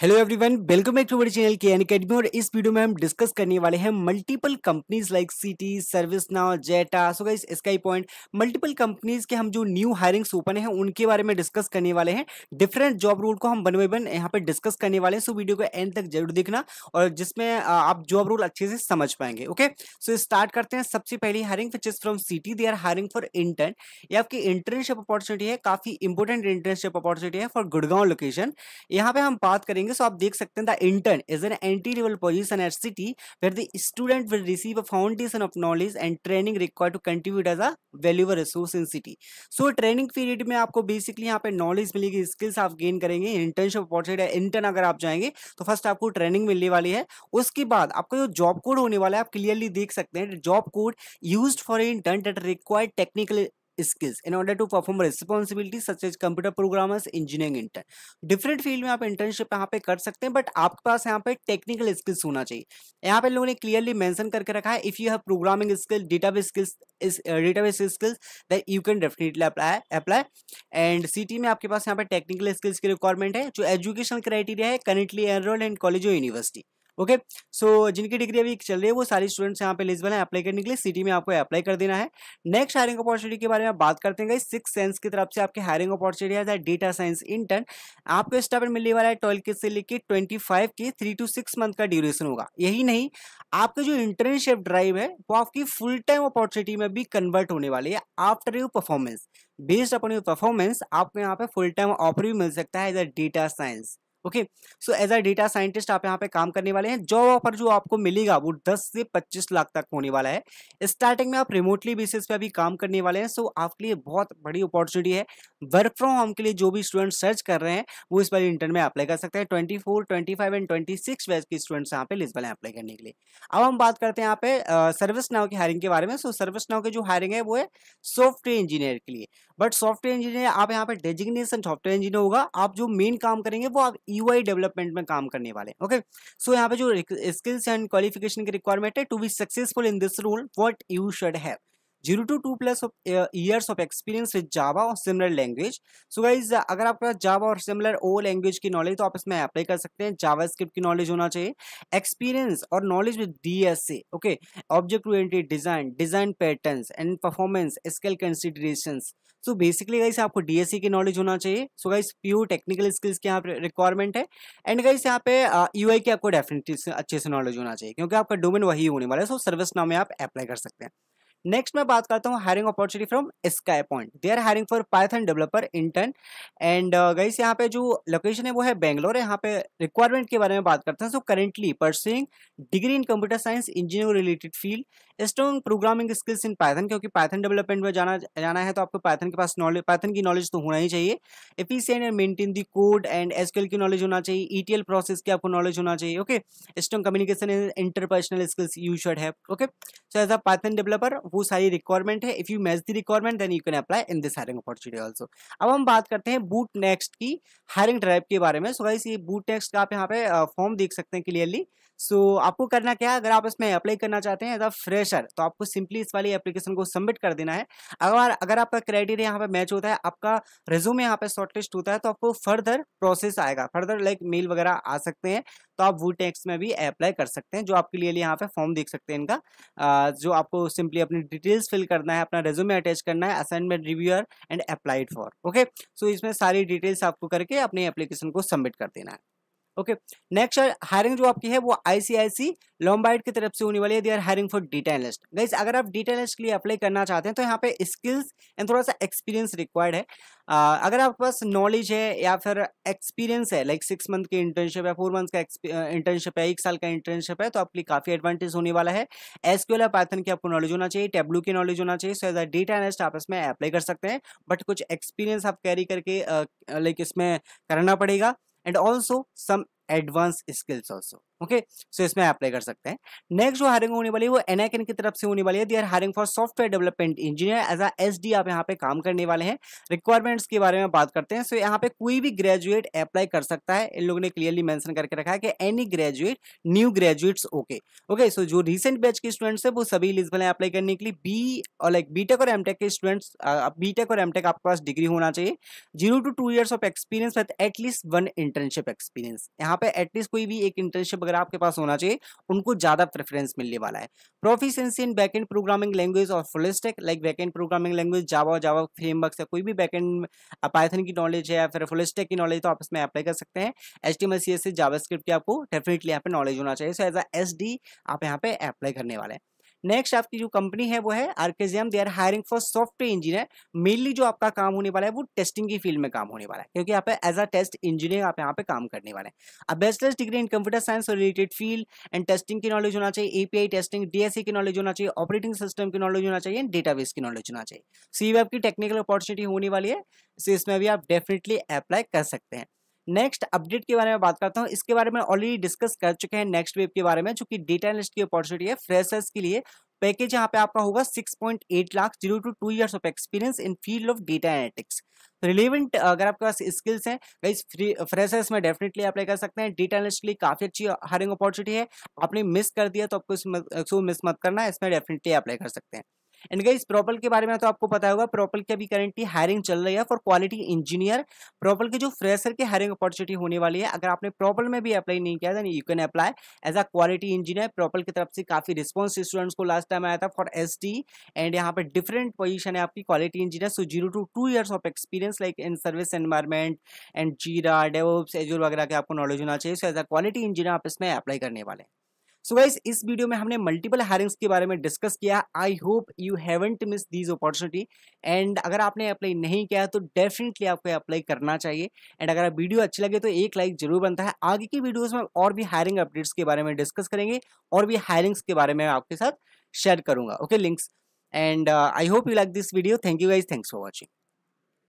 hello everyone welcome back to channel K N academy और इस video में हम डिस्कस करने वाले हैं multiple companies like Citi ServiceNow Zeta so guys Skypoint multiple companies के हम जो न्यू हायरिंग्स ओपन हैं उनके बारे में डिस्कस करने वाले हैं डिफरेंट जॉब रोल को हम बन बन यहाँ पे डिस्कस करने वाले हैं सो वीडियो को एंड तक जरूर देखना और जिसमें आप जॉब रोल अच्छे से समझ पाएंगे ओके सो स्टार्ट करते हैं सबसे पहली hiring which is from Citi they are hiring for intern ये आपकी इंटर्नशिप अपॉर्चुनिटी है काफी इंपोर्टेंट इंटर्नशिप अपॉर्चुनिटी है फॉर गुड़गांव लोकेशन यहाँ पे हम बात करेंगे करेंगे सो आप देख सकते हैं the intern is an entry level position at Citi where the student will receive a foundation of knowledge and training require to contribute as a valuable resource in Citi so training period में आपको basically यहाँ पे knowledge मिलेगी skills आप gain करेंगे internship opportunity है intern अगर आप जाएंगे तो फर्स्ट आपको ट्रेनिंग मिलने वाली है उसके बाद आपका जो जॉब कोड होने वाला है आप क्लियरली देख सकते हैं job code use for intern that required technical skills in order to perform responsibility such as computer programmers engineering inter different field में आप इंटर्नशिप यहाँ पे कर सकते हैं बट आपके पास यहाँ पे टेक्निकल स्किल्स होना चाहिए यहाँ पे लोगों ने क्लियरली मैंशन करके रखा है if you have programming skill database skills database skills that you can definitely apply apply and Citi में आपके पास यहाँ पे टेक्निकल स्किल्स की रिक्वायरमेंट है जो एजुकेशन क्राइटेरिया है करेंटली एनरोल्ड एंड कॉलेज और यूनिवर्सिटी ओके सो जिनकी डिग्री अभी चल रही है वो सारी स्टूडेंट्स यहाँ पे एलिजिबल हैं अप्लाई करने के लिए सिटी में आपको अप्लाई कर देना है नेक्स्ट हायरिंग अपॉर्चुनिटी के बारे में बात करते हैं सिक्स सेंस की तरफ से आपके हायरिंग अपॉर्चुनिटी है डेटा साइंस इंटर्न आपको स्टाफेंट मिलने वाला है ट्वेल्व के से लेकर ट्वेंटी फाइव की थ्री टू सिक्स मंथ का ड्यूरेशन होगा यही नहीं आपका जो इंटर्नशिप ड्राइव है वो आपकी फुल टाइम अपॉर्चुनिटी में भी कन्वर्ट होने वाली है after you performance based upon you performance आपको यहाँ पे फुल टाइम ऑफर भी मिल सकता है data science okay so as a data scientist आप यहाँ पे काम करने वाले हैं जॉब ऑफर जो आपको मिलेगा वो 10 से 25 लाख तक होने वाला है स्टार्टिंग में आप रिमोटली बेसिस पे अभी काम करने वाले हैं सो so आपके लिए बहुत बड़ी अपॉर्चुनिटी है वर्क फ्रॉम होम के लिए जो भी स्टूडेंट सर्च कर रहे हैं वो इस बार इंटर में अप्लाई कर सकते हैं twenty four and twenty six batch के स्टूडेंट्स यहाँ पे लिजबल हैं अप्लाई करने के लिए अब हम बात करते हैं यहाँ पे सर्विस नाव की हायरिंग के बारे में सो सर्विस नाव के जो हायरिंग है वो है सॉफ्टवेयर इंजीनियर के लिए बट सॉफ्टवेयर इंजीनियर आप यहाँ पे डेजिग्नेशन सॉफ्टवेयर इंजीनियर होगा आप जो मेन काम करेंगे वो आप यूआई डेवलपमेंट में काम करने वाले ओके सो यहाँ पे जो स्किल्स एंड क्वालिफिकेशन की रिक्वायरमेंट है to be successful in this role what you should have zero to two plus years of experience with Java और सिमिलर लैंग्वेज सो गाइज अगर आपके पास जावा और सिमिलर ओ लैंग्वेज की knowledge तो आप इसमें अप्लाई कर सकते हैं जावा स्क्रिप्ट की नॉलेज होना चाहिए एक्सपीरियंस और knowledge with D S A okay object oriented design design pattern and performance skill consideration so basically guys आपको डीएससी e की नॉलेज होना चाहिए so guys pure technical skills की यहाँ पे रिक्वायरमेंट है एंड गाइस यहाँ पे आई की आपको डेफिनेटली अच्छे से नॉलेज होना चाहिए क्योंकि आपका डोमेन वही होने वाला है सो सर्विस नाम में आप अप्लाई कर सकते हैं नेक्स्ट मैं बात करता हूँ hiring opportunity from Sky Point they are hiring for Python developer intern and guys यहाँ पे जो लोकेशन है वो है बेंगलोर यहाँ पे रिक्वायरमेंट के बारे में बात करते हैं so currently pursuing degree in computer science engineering related field strong programming skills in Python क्योंकि पाइथन डेवलपमेंट में जाना जाना है तो आपको पाइथन के पास नॉलेज पाइथन की नॉलेज तो होना ही चाहिए efficient and maintain the code and S की नॉलेज होना चाहिए ईटीएल प्रोसेस की आपको नॉलेज होना चाहिए okay strong communication and interpersonal skills you should है ओके सो एज अ पाइथन डेवलपर वो वो सारी रिक्वायरमेंट है if you match the requirement then you can apply in this hiring opportunity also अब हम बात करते हैं बूट नेक्स्ट की हायरिंग ड्राइव के बारे में सो गाइस ये बूट नेक्स्ट का आप यहाँ पे फॉर्म देख सकते हैं क्लियरली सो so, आपको करना क्या है अगर आप इसमें अप्लाई करना चाहते हैं एज अ फ्रेशर तो आपको सिंपली इस वाली एप्लीकेशन को सबमिट कर देना है अगर अगर आपका क्राइटेरिया यहाँ पे मैच होता है आपका रिज्यूम यहाँ पे शॉर्टलिस्ट होता है तो आपको फर्दर प्रोसेस आएगा फर्दर लाइक मेल वगैरह आ सकते हैं तो आप वो टैक्स में भी अप्लाई कर सकते हैं जो आपके लिए यहाँ पे फॉर्म देख सकते हैं इनका जो आपको सिंपली अपनी डिटेल्स फिल करना है अपना रेज्यूमे अटैच करना है assignment reviewer and applied for okay so इसमें सारी डिटेल्स आपको करके अपने एप्लीकेशन को सबमिट कर देना है ओके नेक्स्ट हायरिंग जो आपकी है वो आईसीआईसी लॉम्बाइड की तरफ से होने वाली है they are hiring for data analyst guys अगर आप डेटा एनालिस्ट के लिए अप्लाई करना चाहते हैं तो यहाँ पे स्किल्स एंड थोड़ा सा एक्सपीरियंस रिक्वायर्ड है uh, अगर आपके पास नॉलेज है या फिर एक्सपीरियंस है लाइक सिक्स मंथ की इंटर्नशिप है फोर मंथ का इंटर्नशिप है एक साल का इंटर्नशिप है तो आपके लिए काफ़ी एडवांटेज होने वाला है एसक्यूएल या पैथन की आपको नॉलेज होना चाहिए टेब्लू की नॉलेज होना चाहिए so as a data analyst आप इसमें अप्लाई कर सकते हैं बट कुछ एक्सपीरियंस आप कैरी करके लाइक इसमें करना पड़ेगा and also some advanced skills also okay so इसमें अप्लाई कर सकते हैं नेक्स्ट जो हायरिंग होने वाली है वो एनआईकेन की तरफ से होने वाली है they are hiring for software development engineer as a S आप यहाँ पे काम करने वाले हैं रिक्वायरमेंट्स के बारे में बात करते हैं सो so, यहाँ पे कोई भी ग्रेजुएट अप्लाई कर सकता है इन लोगों ने क्लियरली मैंशन करके रखा है कि any graduate new graduates okay okay so जो रिसेंट बैच के स्टूडेंट्स है वो सभी इलिजिबल है अप्लाई करने के लिए बी और लाइक बी और एम के स्टूडेंट्स बी और एम आपके पास डिग्री होना चाहिए zero to two years of experience with at least one internship experience यहाँ पे एटलीस्ट कोई भी एक इंटर्नशिप वगैरह आपके पास होना चाहिए उनको ज़्यादा प्रेफरेंस मिलने वाला है proficiency in back end programming language और full stack like back end programming language Java Java framework या कोई भी बैक एंड पाइथन की नॉलेज है या फिर फुलिस्टिक की नॉलेज तो आप इसमें अप्लाई कर सकते हैं H T M C Java script की आपको डेफिनेटली यहाँ पे नॉलेज होना चाहिए so as a S D आप यहाँ पे अप्लाई करने वाले हैं नेक्स्ट आपकी जो कंपनी है वो है Arcesium they are hiring for software engineer mainly जो आपका काम होने वाला है वो टेस्टिंग की फील्ड में काम होने वाला है क्योंकि आप एज अ टेस्ट इंजीनियर आप यहाँ पे काम करने वाले हैं अब bachelors degree in computer science related field and testing की नॉलेज होना चाहिए एपीआई टेस्टिंग डीएससी की नॉलेज होना चाहिए ऑपरेटिंग सिस्टम की नॉलेज होना चाहिए डेटाबेस की नॉलेज होना चाहिए सी वेब की टेक्निकल अपॉर्चुनिटी होने वाली है इसमें भी आप डेफिनेटली अप्लाई कर सकते हैं नेक्स्ट अपडेट के बारे में बात करता हूँ इसके बारे में ऑलरेडी डिस्कस कर चुके हैं नेक्स्ट वेब के बारे में जो कि डेटा एनलिस्ट की अपॉर्चुनिटी है फ्रेशर्स के लिए पैकेज यहाँ पे आपका होगा 6.8 lakh zero to two years of experience in field of data analytics relevant अगर आपके पास स्किल्स हैं गाइस फ्री फ्रेशर्स में डेफिनेटली अप्लाई कर सकते हैं डेटा एनलिस्ट के लिए काफ़ी अच्छी हायरिंग अपॉर्चुनिटी है आपने मिस कर दिया तो आपको इसमें मिस मत करना है इसमें डेफिनेटली अप्लाई कर सकते हैं एंड गाइज प्रोपल के बारे में तो आपको पता होगा प्रोपल की अभी करेंटली हायरिंग चल रही है फॉर क्वालिटी इंजीनियर प्रोपल की जो फ्रेशर की हायरिंग अपॉर्चुनिटी होने वाली है अगर आपने प्रोपल में भी अप्लाई नहीं किया you can apply as a quality engineer Propel की तरफ से काफ़ी रिस्पॉन्स स्टूडेंट्स को लास्ट टाइम आया था फॉर एस एंड यहाँ पर डिफरेंट पोजिशन है आपकी quality engineer so zero to two years of experience like in service environment and Jira DevOps Azure वगैरह के आपको नॉलेज होना चाहिए so as a quality engineer आप इसमें अप्लाई करने वाले हैं सो गाइज इस वीडियो में हमने मल्टीपल हायरिंग्स के बारे में डिस्कस किया I hope you haven't miss these opportunity and अगर आपने अप्लाई नहीं किया तो डेफिनेटली आपको अप्लाई करना चाहिए एंड अगर आप वीडियो अच्छी लगे तो एक लाइक जरूर बनता है आगे की वीडियोज़ में और भी हायरिंग अपडेट्स के बारे में डिस्कस करेंगे और भी हायरिंग्स के बारे में आपके साथ शेयर करूँगा okay links and I hope you like this video thank you guys thanks for watching